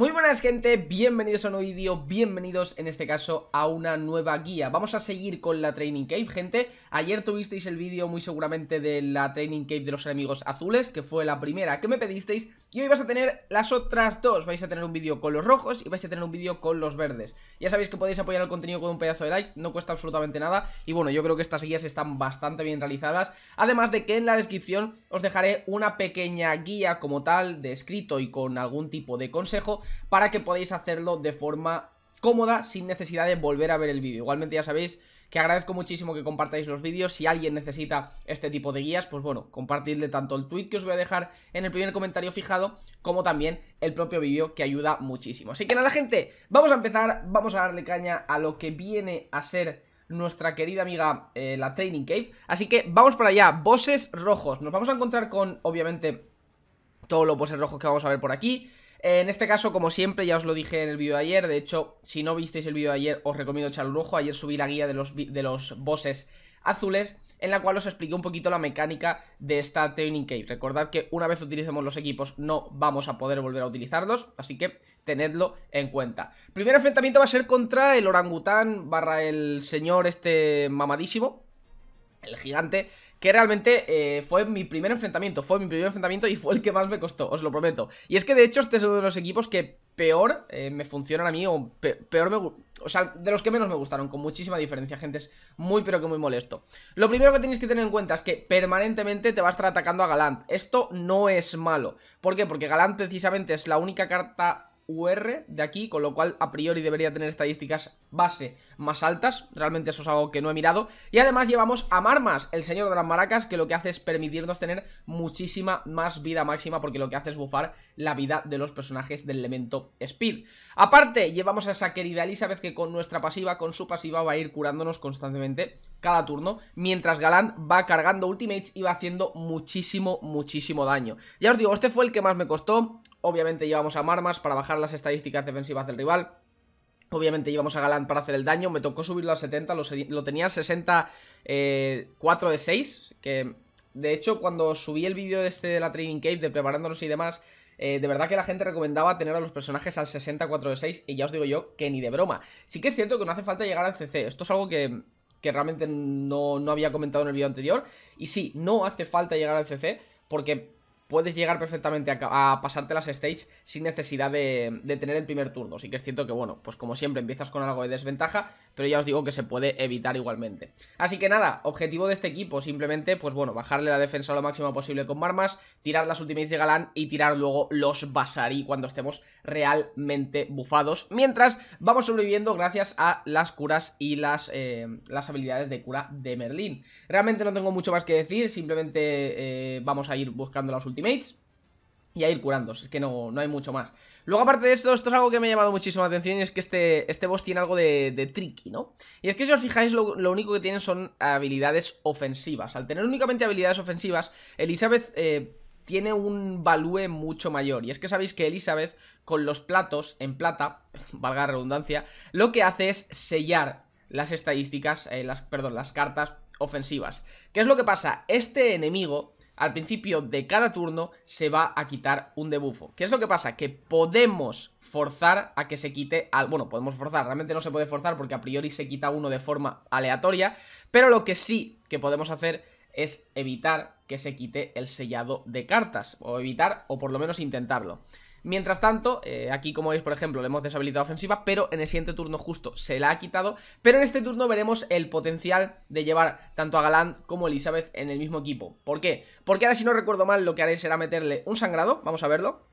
Muy buenas gente, bienvenidos a un nuevo vídeo, bienvenidos en este caso a una nueva guía Vamos a seguir con la Training Cape, gente Ayer tuvisteis el vídeo muy seguramente de la Training Cave de los enemigos azules Que fue la primera que me pedisteis Y hoy vas a tener las otras dos Vais a tener un vídeo con los rojos y vais a tener un vídeo con los verdes Ya sabéis que podéis apoyar el contenido con un pedazo de like, no cuesta absolutamente nada Y bueno, yo creo que estas guías están bastante bien realizadas Además de que en la descripción os dejaré una pequeña guía como tal de escrito y con algún tipo de consejo para que podáis hacerlo de forma cómoda sin necesidad de volver a ver el vídeo. Igualmente ya sabéis que agradezco muchísimo que compartáis los vídeos. Si alguien necesita este tipo de guías, pues bueno, compartidle tanto el tweet que os voy a dejar en el primer comentario fijado, como también el propio vídeo que ayuda muchísimo. Así que nada, gente, vamos a empezar, vamos a darle caña a lo que viene a ser nuestra querida amiga eh, la Training Cave. Así que vamos para allá, bosses rojos. Nos vamos a encontrar con, obviamente, todos los bosses rojos que vamos a ver por aquí. En este caso, como siempre, ya os lo dije en el vídeo de ayer, de hecho, si no visteis el vídeo de ayer, os recomiendo echarle un ojo, ayer subí la guía de los, de los bosses azules, en la cual os expliqué un poquito la mecánica de esta Training Cave. Recordad que una vez utilicemos los equipos no vamos a poder volver a utilizarlos, así que tenedlo en cuenta. Primer enfrentamiento va a ser contra el orangután barra el señor este mamadísimo, el gigante, que realmente eh, fue mi primer enfrentamiento, fue mi primer enfrentamiento y fue el que más me costó, os lo prometo. Y es que de hecho este es uno de los equipos que peor eh, me funcionan a mí, o peor me... O sea, de los que menos me gustaron, con muchísima diferencia, gente, es muy pero que muy molesto. Lo primero que tenéis que tener en cuenta es que permanentemente te va a estar atacando a Galant. Esto no es malo. ¿Por qué? Porque Galant precisamente es la única carta UR de aquí, con lo cual a priori debería tener estadísticas base más altas, realmente eso es algo que no he mirado, y además llevamos a Marmas, el señor de las maracas, que lo que hace es permitirnos tener muchísima más vida máxima, porque lo que hace es bufar la vida de los personajes del elemento Speed. Aparte, llevamos a esa querida Elizabeth que con nuestra pasiva, con su pasiva, va a ir curándonos constantemente cada turno, mientras Galán va cargando ultimates y va haciendo muchísimo, muchísimo daño. Ya os digo, este fue el que más me costó, Obviamente llevamos a Marmas para bajar las estadísticas defensivas del rival. Obviamente llevamos a Galán para hacer el daño. Me tocó subirlo a 70, lo, tenía 60, eh, de 6. Que de hecho, cuando subí el vídeo de este de la Training Cave, de preparándonos y demás, eh, de verdad que la gente recomendaba tener a los personajes al 60, 4 de 6. Y ya os digo yo que ni de broma. Sí que es cierto que no hace falta llegar al CC. Esto es algo que, realmente no, no había comentado en el vídeo anterior. Y sí, no hace falta llegar al CC porque puedes llegar perfectamente a, pasarte las stages sin necesidad de, tener el primer turno. Así que es cierto que, bueno, pues como siempre empiezas con algo de desventaja, pero ya os digo que se puede evitar igualmente. Así que nada, objetivo de este equipo, simplemente, pues bueno, bajarle la defensa lo máximo posible con marmas, tirar las últimas de Galán y tirar luego los Basari cuando estemos realmente bufados. Mientras vamos sobreviviendo gracias a las curas y las, eh, habilidades de cura de Merlin. Realmente no tengo mucho más que decir, simplemente eh, vamos a ir buscando las últimas y a ir curando, es que no, no, hay mucho más. Luego, aparte de esto, esto es algo que me ha llamado muchísima atención y es que este, este boss tiene algo de, tricky, ¿no? Y es que si os fijáis, lo, único que tienen son habilidades ofensivas. Al tener únicamente habilidades ofensivas, Elizabeth... Eh, tiene un value mucho mayor. Y es que sabéis que Elizabeth, con los platos en plata, valga la redundancia, lo que hace es sellar las estadísticas, eh, las, perdón, las cartas ofensivas. ¿Qué es lo que pasa? Este enemigo al principio de cada turno se va a quitar un debufo. ¿Qué es lo que pasa? Que podemos forzar a que se quite... Al... Bueno, podemos forzar, realmente no se puede forzar porque a priori se quita uno de forma aleatoria, pero lo que sí que podemos hacer es evitar que se quite el sellado de cartas, o evitar, o por lo menos intentarlo. Mientras tanto, eh, aquí como veis, por ejemplo, le hemos deshabilitado ofensiva, pero en el siguiente turno justo se la ha quitado. Pero en este turno veremos el potencial de llevar tanto a Galán como a Elizabeth en el mismo equipo. ¿Por qué? Porque ahora, si no recuerdo mal, lo que haré será meterle un sangrado. Vamos a verlo.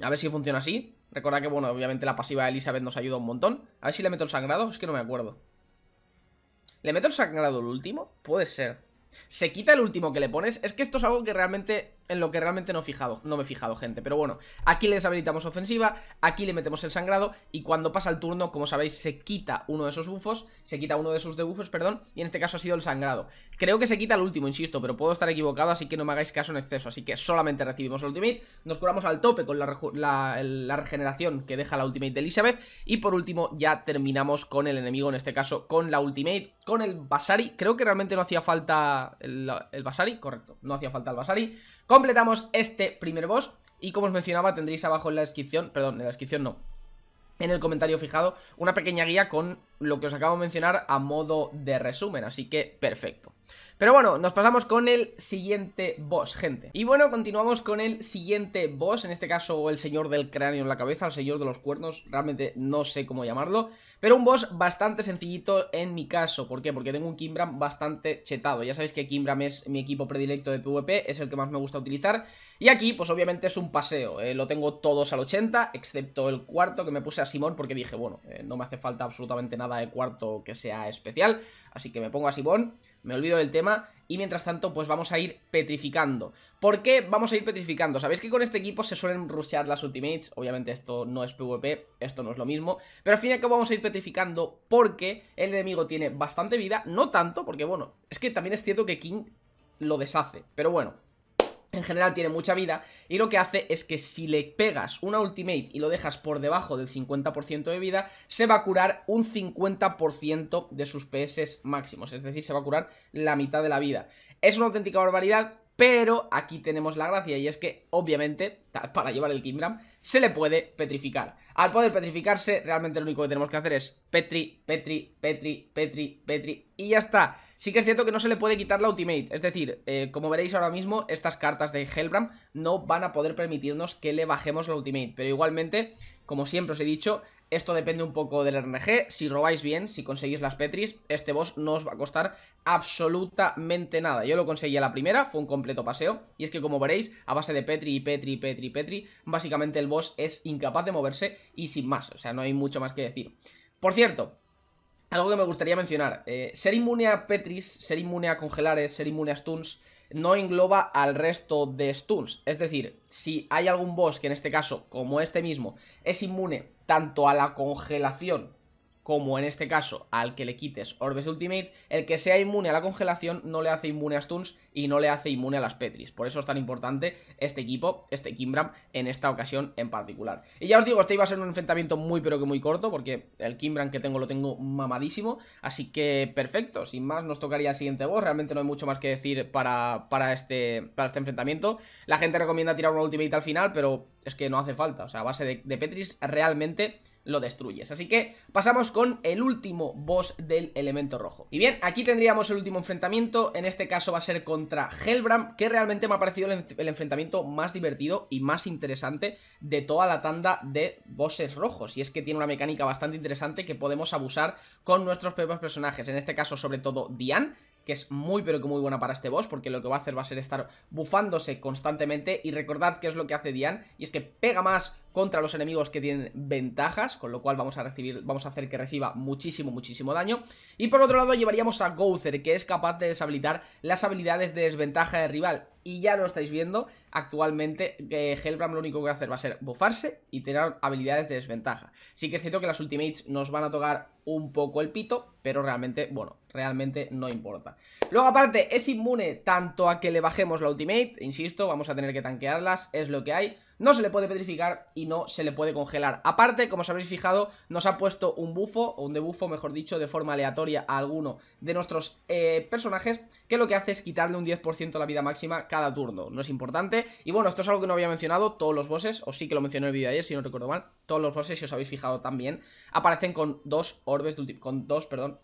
A ver si funciona así. Recuerda que, bueno, obviamente la pasiva de Elizabeth nos ayuda un montón. A ver si le meto el sangrado. Es que no me acuerdo. ¿Le meto el sangrado el último? Puede ser. ¿Se quita el último que le pones? Es que esto es algo que realmente en lo que realmente no, he fijado, no me he fijado, gente. Pero bueno, aquí le deshabilitamos ofensiva, aquí le metemos el sangrado y cuando pasa el turno, como sabéis, se quita uno de esos bufos, se quita uno de esos debuffos, perdón, y en este caso ha sido el sangrado. Creo que se quita el último, insisto, pero puedo estar equivocado, así que no me hagáis caso en exceso. Así que solamente recibimos el ultimate, nos curamos al tope con la, regeneración que deja la ultimate de Elizabeth y por último ya terminamos con el enemigo, en este caso con la ultimate, con el Basari. Creo que realmente no hacía falta el, el Basari, correcto, no hacía falta el Basari Completamos este primer boss y como os mencionaba tendréis abajo en la descripción, perdón, en la descripción no, en el comentario fijado, una pequeña guía con lo que os acabo de mencionar a modo de resumen, así que perfecto. Pero bueno, nos pasamos con el siguiente boss, gente. Y bueno, continuamos con el siguiente boss, en este caso el señor del cráneo en la cabeza, el señor de los cuernos, realmente no sé cómo llamarlo. Pero un boss bastante sencillito en mi caso, ¿por qué? Porque tengo un Kimbram bastante chetado. Ya sabéis que Kimbram es mi equipo predilecto de PvP, es el que más me gusta utilizar. Y aquí, pues obviamente es un paseo, eh, lo tengo todos al 80, excepto el cuarto que me puse a Simón porque dije, bueno, eh, no me hace falta absolutamente nada de cuarto que sea especial. Así que me pongo a Simón, me olvido del tema y mientras tanto pues vamos a ir petrificando. ¿Por qué vamos a ir petrificando? Sabéis que con este equipo se suelen rushear las ultimates, obviamente esto no es PvP, esto no es lo mismo, pero al fin y al cabo vamos a ir petrificando porque el enemigo tiene bastante vida, no tanto, porque bueno, es que también es cierto que King lo deshace, pero bueno, en general tiene mucha vida y lo que hace es que si le pegas una ultimate y lo dejas por debajo del 50% de vida, se va a curar un 50% de sus PS máximos, es decir, se va a curar la mitad de la vida. Es una auténtica barbaridad, pero aquí tenemos la gracia y es que obviamente para llevar el Kimbram se le puede petrificar. Al poder petrificarse, realmente lo único que tenemos que hacer es Petri, Petri, Petri, Petri, Petri y ya está. Sí que es cierto que no se le puede quitar la ultimate, es decir, eh, como veréis ahora mismo, estas cartas de Helbram no van a poder permitirnos que le bajemos la ultimate, pero igualmente, como siempre os he dicho, esto depende un poco del RNG. Si robáis bien, si conseguís las Petris, este boss no os va a costar absolutamente nada. Yo lo conseguí a la primera, fue un completo paseo. Y es que como veréis, a base de Petri, Petri, Petri, Petri, básicamente el boss es incapaz de moverse y sin más. O sea, no hay mucho más que decir. Por cierto, algo que me gustaría mencionar. Eh, ser inmune a Petris, ser inmune a congelares, ser inmune a stuns, no engloba al resto de stuns. Es decir, si hay algún boss que en este caso, como este mismo, es inmune tanto a la congelación como en este caso al que le quites Orbes Ultimate, el que sea inmune a la congelación no le hace inmune a stuns y no le hace inmune a las Petris. Por eso es tan importante este equipo, este Kimbram, en esta ocasión en particular. Y ya os digo, este iba a ser un enfrentamiento muy pero que muy corto, porque el Kimbram que tengo lo tengo mamadísimo, así que perfecto, sin más nos tocaría el siguiente boss, realmente no hay mucho más que decir para, para, este, para este enfrentamiento. La gente recomienda tirar un Ultimate al final, pero es que no hace falta, o sea, a base de, de Petris realmente lo destruyes. Así que pasamos con el último boss del elemento rojo. Y bien, aquí tendríamos el último enfrentamiento, en este caso va a ser contra Helbram, que realmente me ha parecido el, enfrentamiento más divertido y más interesante de toda la tanda de bosses rojos. Y es que tiene una mecánica bastante interesante que podemos abusar con nuestros propios personajes, en este caso sobre todo Diane, que es muy pero que muy buena para este boss, porque lo que va a hacer va a ser estar bufándose constantemente y recordad que es lo que hace Dian, y es que pega más contra los enemigos que tienen ventajas, con lo cual vamos a recibir, vamos a hacer que reciba muchísimo, muchísimo daño. Y por otro lado llevaríamos a Gouther, que es capaz de deshabilitar las habilidades de desventaja del rival, y ya lo estáis viendo, actualmente eh, Hellbram lo único que va a hacer va a ser bufarse y tener habilidades de desventaja. Sí que es cierto que las ultimates nos van a tocar un poco el pito, pero realmente, bueno, realmente no importa. Luego aparte es inmune tanto a que le bajemos la ultimate, insisto, vamos a tener que tanquearlas, es lo que hay no se le puede petrificar y no se le puede congelar. Aparte, como os habréis fijado, nos ha puesto un bufo, o un debufo, mejor dicho, de forma aleatoria a alguno de nuestros eh, personajes, que lo que hace es quitarle un 10% la vida máxima cada turno. No es importante. Y bueno, esto es algo que no había mencionado, todos los bosses, o sí que lo mencioné en el vídeo de ayer, si no recuerdo mal, todos los bosses, si os habéis fijado también, aparecen con dos orbes, de con dos, perdón,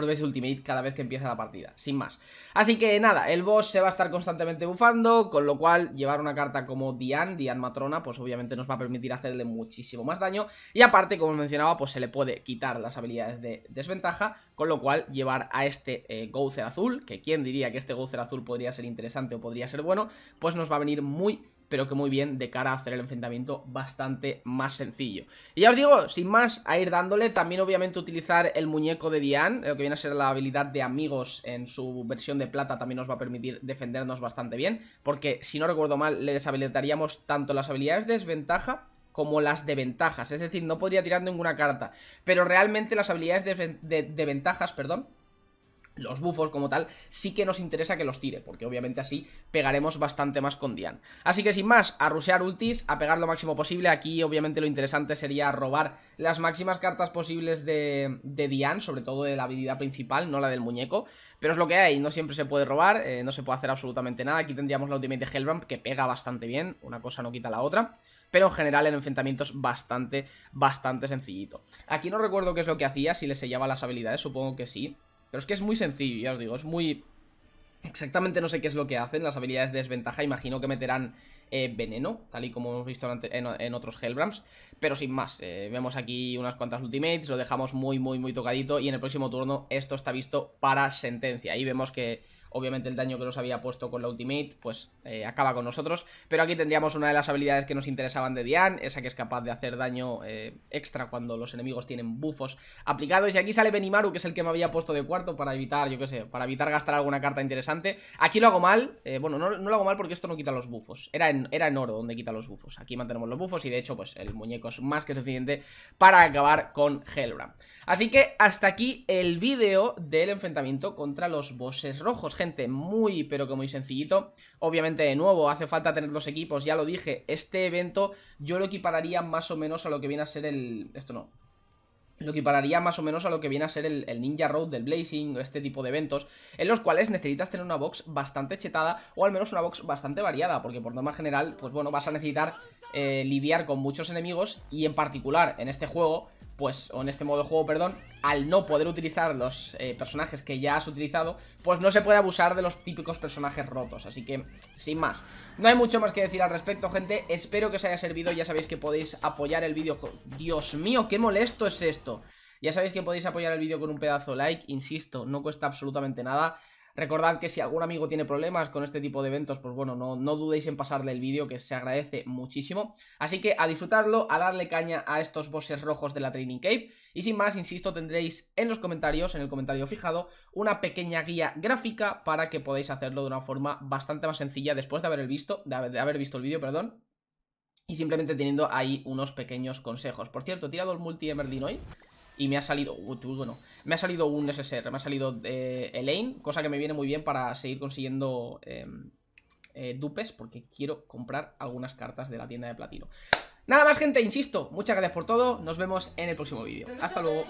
de ultimate cada vez que empieza la partida, sin más. Así que nada, el boss se va a estar constantemente bufando, con lo cual llevar una carta como Dian, Dian Matrona, pues obviamente nos va a permitir hacerle muchísimo más daño. Y aparte, como mencionaba, pues se le puede quitar las habilidades de desventaja, con lo cual llevar a este eh, Gouzer azul, que quién diría que este Gouzer azul podría ser interesante o podría ser bueno, pues nos va a venir muy pero que muy bien de cara a hacer el enfrentamiento bastante más sencillo. Y ya os digo, sin más, a ir dándole, también obviamente utilizar el muñeco de Diane, lo que viene a ser la habilidad de amigos en su versión de plata también nos va a permitir defendernos bastante bien, porque si no recuerdo mal, le deshabilitaríamos tanto las habilidades de desventaja como las de ventajas, es decir, no podría tirar ninguna carta, pero realmente las habilidades de ventajas, perdón, los bufos como tal, sí que nos interesa que los tire, porque obviamente así pegaremos bastante más con Dian. Así que sin más, a rusear ultis, a pegar lo máximo posible, aquí obviamente lo interesante sería robar las máximas cartas posibles de, de Dian, sobre todo de la habilidad principal, no la del muñeco, pero es lo que hay, no siempre se puede robar, eh, no se puede hacer absolutamente nada, aquí tendríamos la ultimate de Hellbrand, que pega bastante bien, una cosa no quita la otra pero en general en enfrentamientos bastante, bastante sencillito. Aquí no recuerdo qué es lo que hacía, si le sellaba las habilidades, supongo que sí, pero es que es muy sencillo, ya os digo, es muy... Exactamente no sé qué es lo que hacen, las habilidades de desventaja, imagino que meterán eh, veneno, tal y como hemos visto en, otros Hellbrams, pero sin más, eh, vemos aquí unas cuantas ultimates, lo dejamos muy, muy, muy tocadito y en el próximo turno esto está visto para sentencia, ahí vemos que obviamente el daño que nos había puesto con la ultimate, pues eh, acaba con nosotros, pero aquí tendríamos una de las habilidades que nos interesaban de Diane, esa que es capaz de hacer daño eh, extra cuando los enemigos tienen bufos aplicados, y aquí sale Benimaru, que es el que me había puesto de cuarto para evitar, yo qué sé, para evitar gastar alguna carta interesante, aquí lo hago mal, eh, bueno, no, lo hago mal porque esto no quita los bufos, era en, era en oro donde quita los bufos, aquí mantenemos los bufos y de hecho pues el muñeco es más que suficiente para acabar con hellbram Así que hasta aquí el vídeo del enfrentamiento contra los bosses rojos muy pero que muy sencillito. Obviamente, de nuevo, hace falta tener los equipos, ya lo dije, este evento yo lo equipararía más o menos a lo que viene a ser el... Esto no, lo equipararía más o menos a lo que viene a ser el, Ninja Road del Blazing o este tipo de eventos, en los cuales necesitas tener una box bastante chetada o al menos una box bastante variada, porque por norma general, pues bueno, vas a necesitar eh, lidiar con muchos enemigos y en particular en este juego, pues, o en este modo de juego, perdón, al no poder utilizar los eh, personajes que ya has utilizado, pues no se puede abusar de los típicos personajes rotos, así que, sin más. No hay mucho más que decir al respecto, gente, espero que os haya servido, ya sabéis que podéis apoyar el vídeo... Dios mío, qué molesto es esto. Ya sabéis que podéis apoyar el vídeo con un pedazo like, insisto, no cuesta absolutamente nada. Recordad que si algún amigo tiene problemas con este tipo de eventos, pues bueno, no, no dudéis en pasarle el vídeo, que se agradece muchísimo. Así que a disfrutarlo, a darle caña a estos bosses rojos de la Training cape Y sin más, insisto, tendréis en los comentarios, en el comentario fijado, una pequeña guía gráfica para que podáis hacerlo de una forma bastante más sencilla después de haber visto, de haber visto el vídeo, perdón, y simplemente teniendo ahí unos pequeños consejos. Por cierto, he tirado el multi hoy. Y me ha salido... Uh, bueno, me ha salido un SSR, me ha salido eh, Elaine. Cosa que me viene muy bien para seguir consiguiendo... Em, eh, dupes porque quiero comprar algunas cartas de la tienda de platino. Nada más gente, insisto, muchas gracias por todo, nos vemos en el próximo vídeo. Hasta luego.